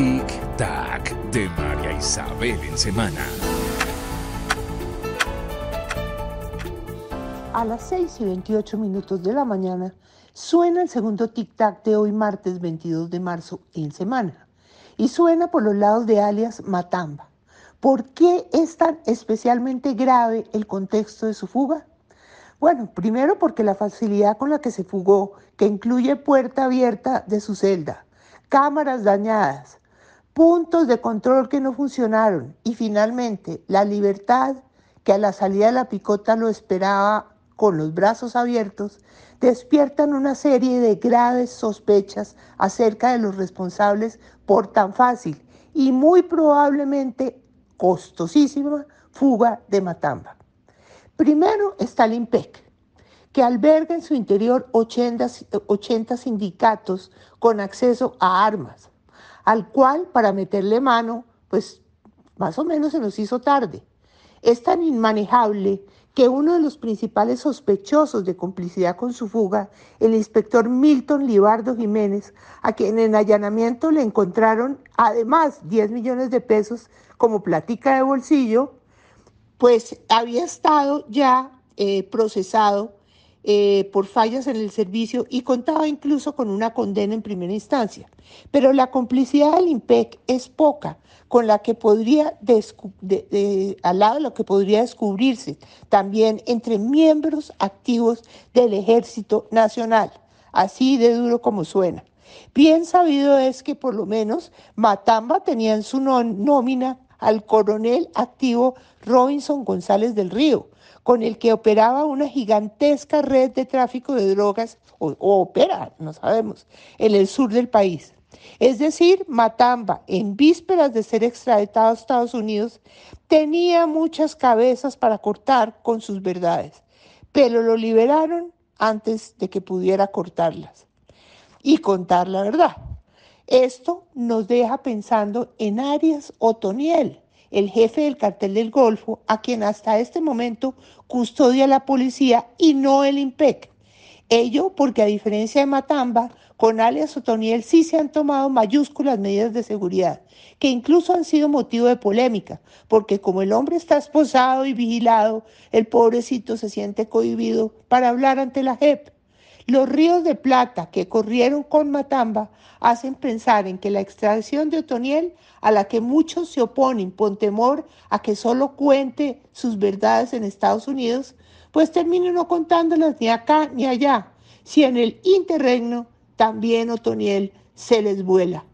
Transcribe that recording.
Tic Tac de María Isabel en semana. A las 6 y 28 minutos de la mañana suena el segundo Tic Tac de hoy martes 22 de marzo en semana y suena por los lados de alias Matamba. ¿Por qué es tan especialmente grave el contexto de su fuga? Bueno, primero porque la facilidad con la que se fugó, que incluye puerta abierta de su celda, cámaras dañadas, puntos de control que no funcionaron y finalmente la libertad que a la salida de la picota lo esperaba con los brazos abiertos, despiertan una serie de graves sospechas acerca de los responsables por tan fácil y muy probablemente costosísima fuga de Matamba. Primero está el IMPEC, que alberga en su interior 80, 80 sindicatos con acceso a armas, al cual para meterle mano, pues más o menos se nos hizo tarde. Es tan inmanejable que uno de los principales sospechosos de complicidad con su fuga, el inspector Milton Libardo Jiménez, a quien en allanamiento le encontraron además 10 millones de pesos como platica de bolsillo, pues había estado ya eh, procesado eh, por fallas en el servicio y contaba incluso con una condena en primera instancia. Pero la complicidad del IMPEC es poca, con la que podría al lado de lo que podría descubrirse también entre miembros activos del Ejército Nacional, así de duro como suena. Bien sabido es que por lo menos Matamba tenía en su nómina al coronel activo Robinson González del Río, con el que operaba una gigantesca red de tráfico de drogas, o, opera, no sabemos, en el sur del país. Es decir, Matamba, en vísperas de ser extraditado a Estados Unidos, tenía muchas cabezas para cortar con sus verdades, pero lo liberaron antes de que pudiera cortarlas y contar la verdad. Esto nos deja pensando en Arias Otoniel, el jefe del cartel del Golfo, a quien hasta este momento custodia la policía y no el IMPEC. Ello porque a diferencia de Matamba, con Arias Otoniel sí se han tomado mayúsculas medidas de seguridad, que incluso han sido motivo de polémica, porque como el hombre está esposado y vigilado, el pobrecito se siente cohibido para hablar ante la JEP. Los ríos de plata que corrieron con Matamba hacen pensar en que la extracción de Otoniel, a la que muchos se oponen con temor a que solo cuente sus verdades en Estados Unidos, pues termine no contándolas ni acá ni allá, si en el interregno también Otoniel se les vuela.